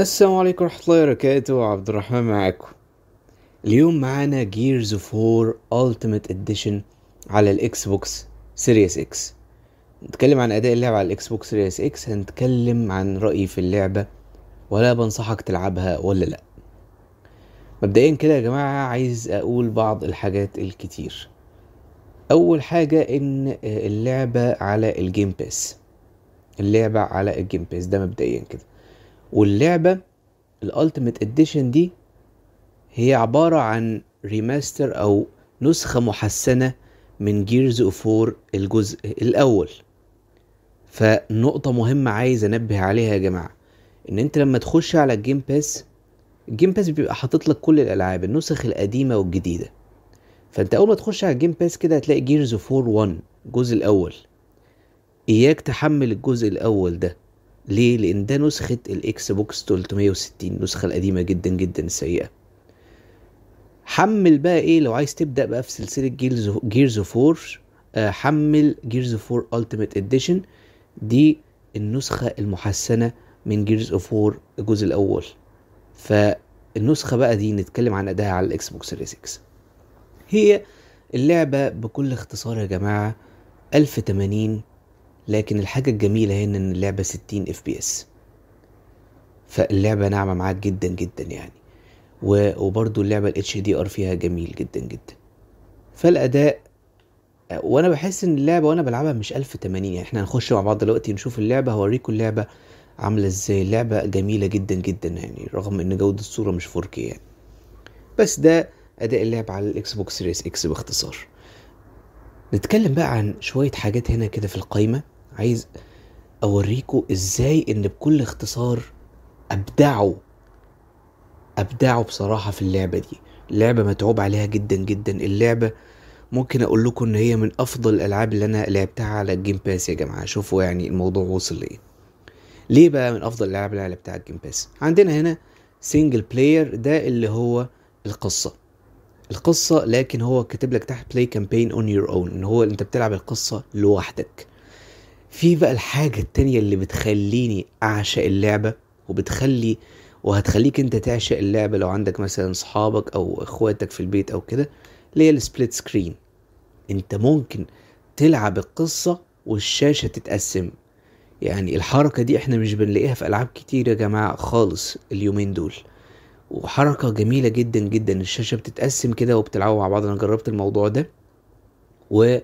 السلام عليكم ورحمة الله وبركاته عبد الرحمن معاكم اليوم معانا جيرز اوف وور اديشن على الاكس بوكس سيريس اكس نتكلم عن اداء اللعبة على الاكس بوكس سيريس اكس هنتكلم عن رأيي في اللعبة ولا بنصحك تلعبها ولا لا مبدئيا كده يا جماعة عايز اقول بعض الحاجات الكتير اول حاجة ان آه، اللعبة على الجيم باس اللعبة على الجيم باس ده مبدئيا كده واللعبة الالتيميت اديشن دي هي عبارة عن ريماستر او نسخة محسنة من جيرز اوف الجزء الاول فنقطة مهمة عايز انبه عليها يا جماعة ان انت لما تخش على الجيم باس الجيم باس بيبقى حاطط لك كل الالعاب النسخ القديمة والجديدة فانت اول ما تخش على الجيم باس كده هتلاقي جيرز اوف 1 الجزء الاول اياك تحمل الجزء الاول ده ليه لان ده نسخه الاكس بوكس 360 النسخه القديمه جدا جدا السيئه حمل بقى ايه لو عايز تبدا بقى في سلسله جيرز اوف وور حمل جيرز اوف وور اديشن دي النسخه المحسنه من جيرز اوف وور الجزء الاول فالنسخه بقى دي نتكلم عن ادائها على الاكس بوكس 36 هي اللعبه بكل اختصار يا جماعه 1080 لكن الحاجة الجميلة هنا ان اللعبة 60 اف بي اس فاللعبة ناعمة معاك جدا جدا يعني وبرضو اللعبة الاتش دي ار فيها جميل جدا جدا فالاداء وانا بحس ان اللعبة وانا بلعبها مش 1080 يعني احنا هنخش مع بعض دلوقتي نشوف اللعبة هوريكم اللعبة عاملة ازاي لعبة جميلة جدا جدا يعني رغم ان جودة الصورة مش 4K يعني بس ده اداء اللعبة على الاكس بوكس سيريس اكس باختصار نتكلم بقى عن شوية حاجات هنا كده في القايمة عايز اوريكوا ازاي ان بكل اختصار ابدعوا ابدعوا بصراحه في اللعبه دي اللعبه متعوب عليها جدا جدا اللعبه ممكن اقول لكم ان هي من افضل الالعاب اللي انا لعبتها على الجيم باس يا جماعه شوفوا يعني الموضوع وصل لايه ليه بقى من افضل الالعاب اللي انا لعبتها على الجيم باس عندنا هنا سنجل بلاير ده اللي هو القصه القصه لكن هو كاتب لك تحت بلاي كامبين اون يور اون ان هو انت بتلعب القصه لوحدك في بقى الحاجة التانية اللي بتخليني أعشق اللعبة وبتخلي وهتخليك أنت تعشق اللعبة لو عندك مثلا صحابك أو إخواتك في البيت أو كده اللي هي السبليت سكرين أنت ممكن تلعب القصة والشاشة تتقسم يعني الحركة دي احنا مش بنلاقيها في ألعاب كتير يا جماعة خالص اليومين دول وحركة جميلة جدا جدا الشاشة بتتقسم كده وبتلعبوا مع بعض أنا جربت الموضوع ده و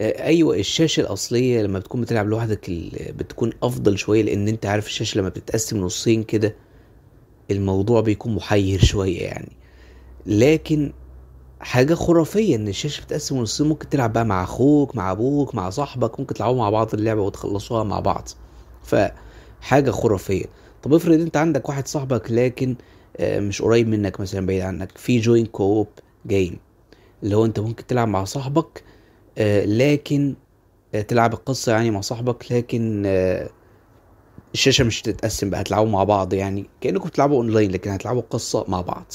آه، ايوه الشاشه الاصليه لما بتكون بتلعب لوحدك بتكون افضل شويه لان انت عارف الشاشه لما بتتقسم نصين كده الموضوع بيكون محير شويه يعني لكن حاجه خرافيه ان الشاشه بتتقسم نصين ممكن تلعب بقى مع اخوك مع ابوك مع صاحبك ممكن تلعبوا مع بعض اللعبه وتخلصوها مع بعض فحاجه خرافيه طب افرض انت عندك واحد صاحبك لكن آه، مش قريب منك مثلا بعيد عنك في جوين كوب جيم اللي هو انت ممكن تلعب مع صاحبك آه، لكن آه، تلعب القصة يعني مع صاحبك لكن آه، الشاشة مش هتتقسم بقى هتلعبوا مع بعض يعني كأنكم بتلعبوا اونلاين لكن هتلعبوا القصة مع بعض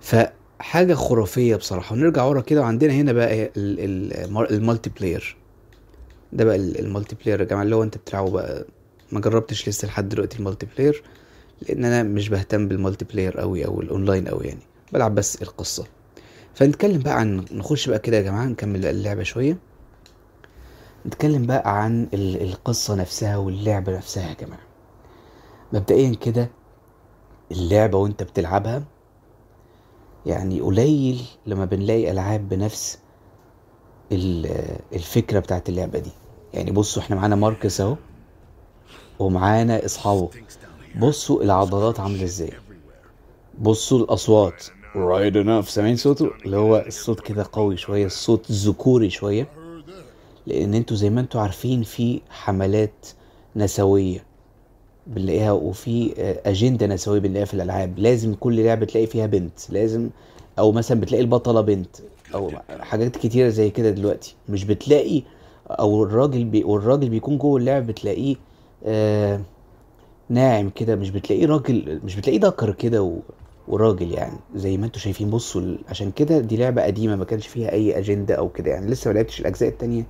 فحاجة خرافية بصراحة ونرجع ورا كده وعندنا هنا بقى المالتي بلاير ده بقى المالتي بلاير يا جماعة اللي هو انت بتلعبه بقى ما جربتش لسه لحد دلوقتي المالتي بلاير لان انا مش بهتم بالمالتي بلاير قوي او الاونلاين قوي يعني بلعب بس القصه فنتكلم بقى عن نخش بقى كده يا جماعه نكمل اللعبه شويه نتكلم بقى عن القصه نفسها واللعبه نفسها يا جماعه مبدئيا كده اللعبه وانت بتلعبها يعني قليل لما بنلاقي العاب بنفس الفكره بتاعت اللعبه دي يعني بصوا احنا معانا ماركس اهو ومعانا اصحابه بصوا العضلات عامله ازاي بصوا الاصوات رايد انف سامعين صوته اللي هو الصوت كده قوي شويه الصوت ذكوري شويه لان انتوا زي ما انتوا عارفين في حملات نسويه بنلاقيها وفي اجنده نسويه بنلاقيها في الالعاب لازم كل لعبه تلاقي فيها بنت لازم او مثلا بتلاقي البطله بنت او حاجات كتيره زي كده دلوقتي مش بتلاقي او الراجل بي والراجل بيكون جوه اللعب بتلاقيه آه ناعم كده مش بتلاقيه راجل مش بتلاقيه ذكر كده و... وراجل يعني زي ما انتم شايفين بصوا عشان كده دي لعبه قديمه ما كانش فيها اي اجنده او كده يعني لسه ما لعبتش الاجزاء التانية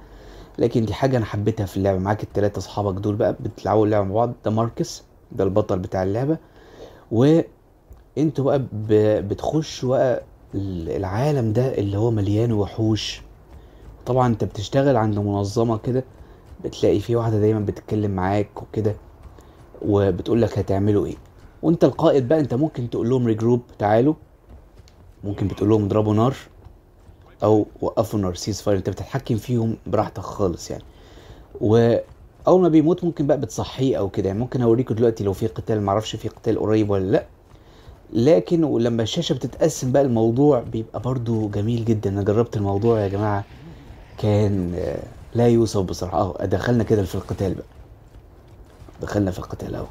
لكن دي حاجه انا حبيتها في اللعبه معاك الثلاثه اصحابك دول بقى بتلعبوا اللعبه مع بعض ده ماركس ده البطل بتاع اللعبه وانتوا بقى بتخشوا بقى العالم ده اللي هو مليان وحوش طبعا انت بتشتغل عند منظمه كده بتلاقي في واحده دايما بتتكلم معاك وكده وبتقول لك هتعملوا ايه وانت القائد بقى انت ممكن تقول لهم ريجروب تعالوا ممكن بتقول لهم اضربوا نار او وقفوا نار سيز فاير انت بتتحكم فيهم براحتك خالص يعني واول ما بيموت ممكن بقى بتصحيه او كده يعني ممكن اوريكم دلوقتي لو في قتال معرفش في قتال قريب ولا لا لكن ولما الشاشه بتتقسم بقى الموضوع بيبقى برضو جميل جدا انا جربت الموضوع يا جماعه كان لا يوصف بصراحه اه دخلنا كده في القتال بقى دخلنا في القتال اهو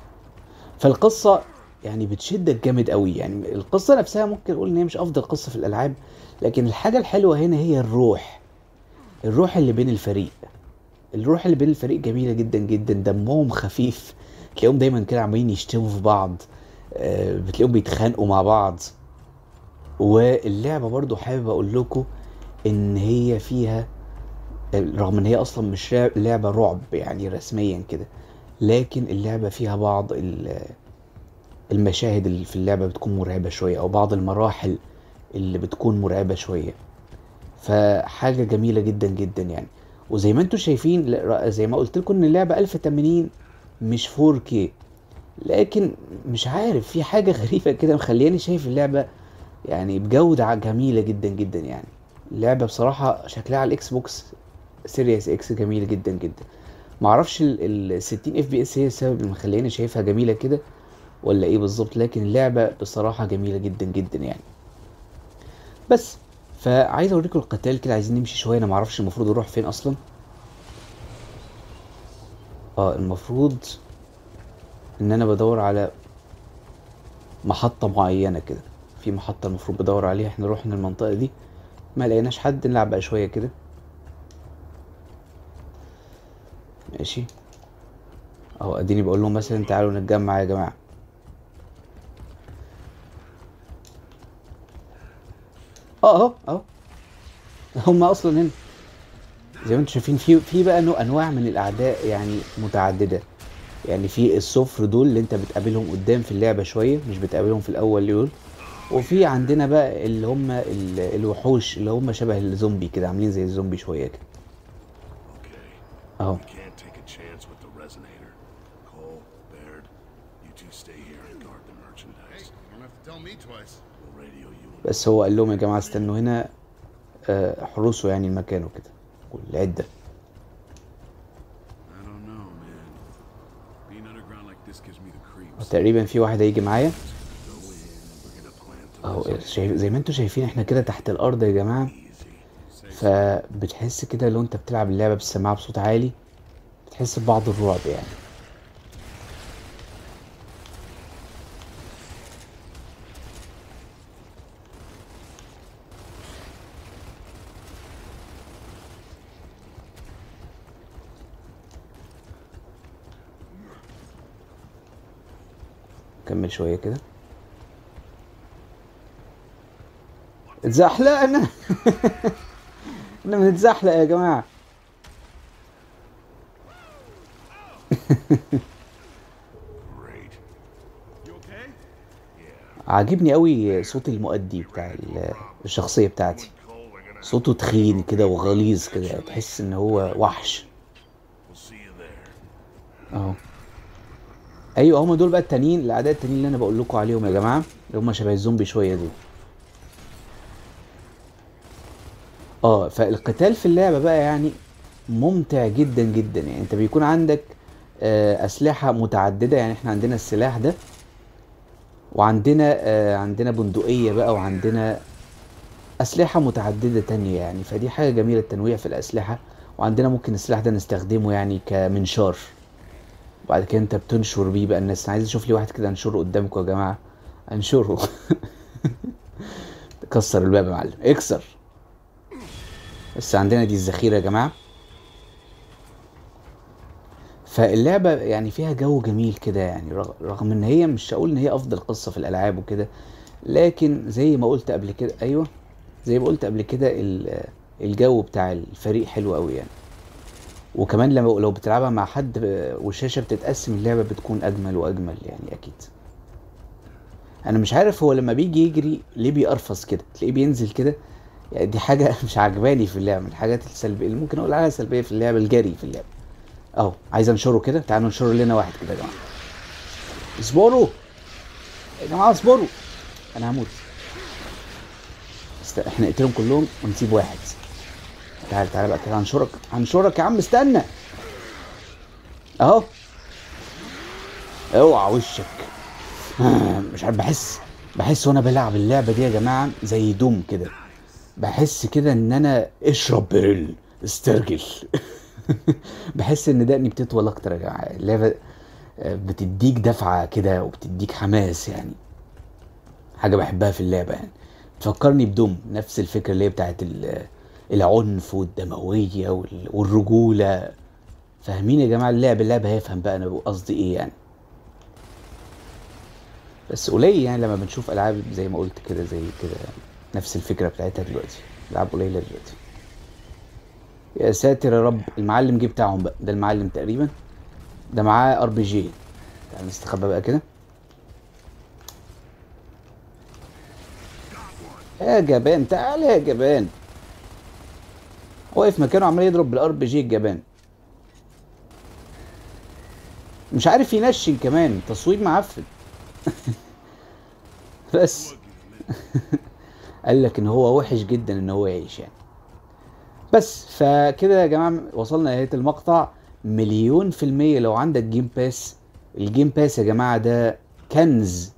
فالقصه يعني بتشدك جامد قوي يعني القصه نفسها ممكن اقول ان هي مش افضل قصه في الالعاب لكن الحاجه الحلوه هنا هي الروح الروح اللي بين الفريق الروح اللي بين الفريق جميله جدا جدا دمهم خفيف تلاقيهم دايما كده عمالين يشتموا في بعض آه، بتلاقيهم بيتخانقوا مع بعض واللعبه برضو حابب اقول لكم ان هي فيها رغم ان هي اصلا مش لعبه رعب يعني رسميا كده لكن اللعبه فيها بعض ال المشاهد اللي في اللعبة بتكون مرعبة شوية أو بعض المراحل اللي بتكون مرعبة شوية فحاجة جميلة جدا جدا يعني وزي ما انتم شايفين زي ما قلت لكم ان اللعبة 1080 مش 4K لكن مش عارف في حاجة غريبة كده مخلياني شايف اللعبة يعني بجودة جميلة جدا جدا يعني اللعبة بصراحة شكلها على الاكس بوكس سيريس اكس جميل جدا جدا معرفش ال 60 اف بي اس هي السبب اللي مخلياني شايفها جميلة كده ولا ايه بالظبط لكن اللعبه بصراحه جميله جدا جدا يعني بس فعايز اوريكم القتال كده عايزين نمشي شويه انا معرفش المفروض نروح فين اصلا اه المفروض ان انا بدور على محطه معينه كده في محطه المفروض بدور عليها احنا رحنا المنطقه دي ما لقيناش حد نلعب بقى شويه كده ماشي اهو اديني بقول لهم مثلا تعالوا نتجمع يا جماعه اهو اهو هم اصلا هنا زي ما انتم شايفين في في بقى انواع من الاعداء يعني متعدده يعني في الصفر دول اللي انت بتقابلهم قدام في اللعبه شويه مش بتقابلهم في الاول دول وفي عندنا بقى اللي هم الوحوش اللي هم شبه الزومبي كده عاملين زي الزومبي شويه كده اهو بس هو قال لهم يا جماعه استنوا هنا احرسوا آه، يعني المكان وكده والعده تقريبا في واحد هيجي معايا اهو شايف زي ما انتم شايفين احنا كده تحت الارض يا جماعه فبتحس كده لو انت بتلعب اللعبه بالسماعه بصوت عالي بتحس ببعض الرعب يعني كمل شويه كده اتزحلقنا احنا بنتزحلق يا جماعه عاجبني قوي صوت المؤدي بتاع الشخصيه بتاعتي صوته تخين كده وغليظ كده تحس ان هو وحش اهو ايوه هما دول بقى التانيين الاعداء التانيين اللي انا بقول لكم عليهم يا جماعه اللي هما شبه الزومبي شويه دول اه فالقتال في اللعبه بقى يعني ممتع جدا جدا يعني انت بيكون عندك آه اسلحه متعدده يعني احنا عندنا السلاح ده وعندنا آه عندنا بندقيه بقى وعندنا اسلحه متعدده تانية يعني فدي حاجه جميله التنويع في الاسلحه وعندنا ممكن السلاح ده نستخدمه يعني كمنشار وبعد كده انت بتنشر بيه بقى الناس انا عايز اشوف لي واحد كده انشره قدامكم يا جماعه انشره كسر الباب يا معلم اكسر بس عندنا دي الذخيره يا جماعه فاللعبه يعني فيها جو جميل كده يعني رغم ان هي مش هقول ان هي افضل قصه في الالعاب وكده لكن زي ما قلت قبل كده ايوه زي ما قلت قبل كده الجو بتاع الفريق حلو قوي يعني وكمان لما لو بتلعبها مع حد والشاشه بتتقسم اللعبه بتكون اجمل واجمل يعني اكيد انا مش عارف هو لما بيجي يجري ليه بيقرفص كده تلاقيه بينزل كده يعني دي حاجه مش عجباني في اللعبه من الحاجات السلبيه اللي ممكن اقول عليها سلبيه في اللعبه الجري في اللعبه اهو عايز انشره كده تعالوا ننشره لنا واحد كده يا جماعه اصبروا يا جماعه اصبروا انا هموت احنا نقتلهم كلهم ونسيب واحد تعال تعال بقى كده هنشرك هنشرك يا عم استنى اهو اوعى وشك مش عارف بحس بحس وانا بلعب اللعبه دي يا جماعه زي دوم كده بحس كده ان انا اشرب بريل استرجل بحس ان دقني بتطول اكتر يا جماعه اللعبه آه، بتديك دفعه كده وبتديك حماس يعني حاجه بحبها في اللعبه يعني بتفكرني بدوم نفس الفكره اللي هي بتاعت ال العنف والدمويه والرجوله فاهمين يا جماعه اللعب اللعب هيفهم بقى انا قصدي ايه يعني بس قليل يعني لما بنشوف العاب زي ما قلت كده زي كده نفس الفكره بتاعتها دلوقتي العاب قليله دلوقتي يا ساتر يا رب المعلم جه بتاعهم بقى ده المعلم تقريبا ده معاه ار بي جي تعال نستخبى بقى كده يا جبان تعال يا جبان واقف مكانه عمال يضرب بالار بي جي الجبان مش عارف ينشن كمان تصويب معفن بس قال لك ان هو وحش جدا ان هو يعيش يعني بس فكده يا جماعه وصلنا لنهايه المقطع مليون في المية لو عندك جيم باس الجيم باس يا جماعة ده كنز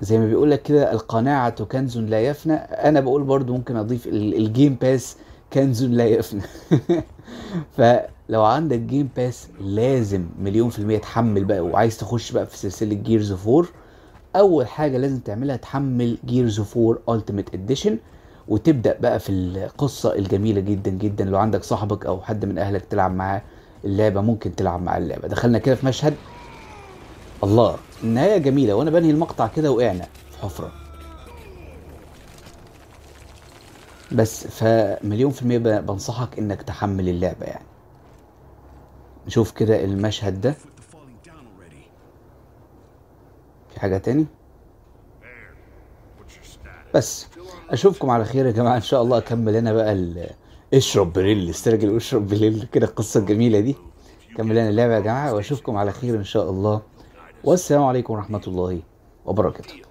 زي ما بيقول لك كده القناعة كنز لا يفنى انا بقول برضو ممكن اضيف الجيم باس كنز لا يفنى فلو عندك جيم باس لازم مليون في المية تحمل بقى وعايز تخش بقى في سلسلة جيرز 4 اول حاجة لازم تعملها تحمل جيرز 4 التيميت اديشن وتبدأ بقى في القصة الجميلة جدا جدا لو عندك صاحبك او حد من اهلك تلعب معاه اللعبة ممكن تلعب مع اللعبة دخلنا كده في مشهد الله النهاية جميلة وانا بنهي المقطع كده وقعنا في حفرة بس فمليون في المية بنصحك انك تحمل اللعبة يعني نشوف كده المشهد ده في حاجة تاني بس اشوفكم على خير يا جماعة ان شاء الله اكمل انا بقى ال... اشرب بليل استرجل واشرب بليل كده القصة الجميلة دي كمل انا اللعبة يا جماعة واشوفكم على خير ان شاء الله والسلام عليكم ورحمة الله وبركاته